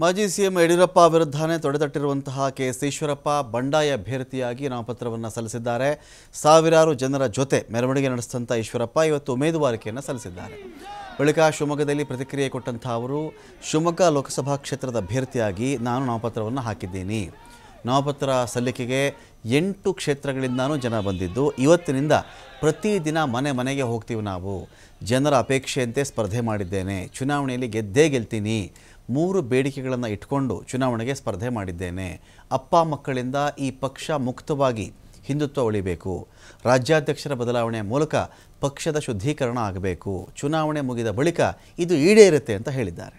ಮಾಜಿ ಸಿಎಂ ಯಡಿಯೂರಪ್ಪ ವಿರುದ್ಧನೇ ತೊಡೆತಟ್ಟಿರುವಂತಹ ಕೆ ಎಸ್ ಈಶ್ವರಪ್ಪ ಬಂಡಾಯ ಅಭ್ಯರ್ಥಿಯಾಗಿ ನಾಮಪತ್ರವನ್ನು ಸಲ್ಲಿಸಿದ್ದಾರೆ ಸಾವಿರಾರು ಜನರ ಜೊತೆ ಮೆರವಣಿಗೆ ನಡೆಸಿದಂಥ ಈಶ್ವರಪ್ಪ ಇವತ್ತು ಉಮೇದುವಾರಿಕೆಯನ್ನು ಸಲ್ಲಿಸಿದ್ದಾರೆ ಬಳಿಕ ಶಿವಮೊಗ್ಗದಲ್ಲಿ ಪ್ರತಿಕ್ರಿಯೆ ಕೊಟ್ಟಂತಹ ಅವರು ಶಿವಮೊಗ್ಗ ಲೋಕಸಭಾ ಕ್ಷೇತ್ರದ ಅಭ್ಯರ್ಥಿಯಾಗಿ ನಾನು ನಾಮಪತ್ರವನ್ನು ಹಾಕಿದ್ದೀನಿ ನಾಮಪತ್ರ ಸಲ್ಲಿಕೆಗೆ ಎಂಟು ಕ್ಷೇತ್ರಗಳಿಂದನೂ ಜನ ಬಂದಿದ್ದು ಇವತ್ತಿನಿಂದ ಪ್ರತಿದಿನ ಮನೆ ಮನೆಗೆ ಹೋಗ್ತೀವಿ ನಾವು ಜನರ ಅಪೇಕ್ಷೆಯಂತೆ ಸ್ಪರ್ಧೆ ಮಾಡಿದ್ದೇನೆ ಚುನಾವಣೆಯಲ್ಲಿ ಗೆದ್ದೇ ಗೆಲ್ತೀನಿ ಮೂರು ಬೇಡಿಕೆಗಳನ್ನು ಇಟ್ಕೊಂಡು ಚುನಾವಣೆಗೆ ಸ್ಪರ್ಧೆ ಮಾಡಿದ್ದೇನೆ ಅಪ್ಪ ಮಕ್ಕಳಿಂದ ಈ ಪಕ್ಷ ಮುಕ್ತವಾಗಿ ಹಿಂದುತ್ವ ಉಳಿಬೇಕು ರಾಜ್ಯಾಧ್ಯಕ್ಷರ ಬದಲಾವಣೆಯ ಮೂಲಕ ಪಕ್ಷದ ಶುದ್ಧೀಕರಣ ಆಗಬೇಕು ಚುನಾವಣೆ ಮುಗಿದ ಬಳಿಕ ಇದು ಈಡೇರುತ್ತೆ ಅಂತ ಹೇಳಿದ್ದಾರೆ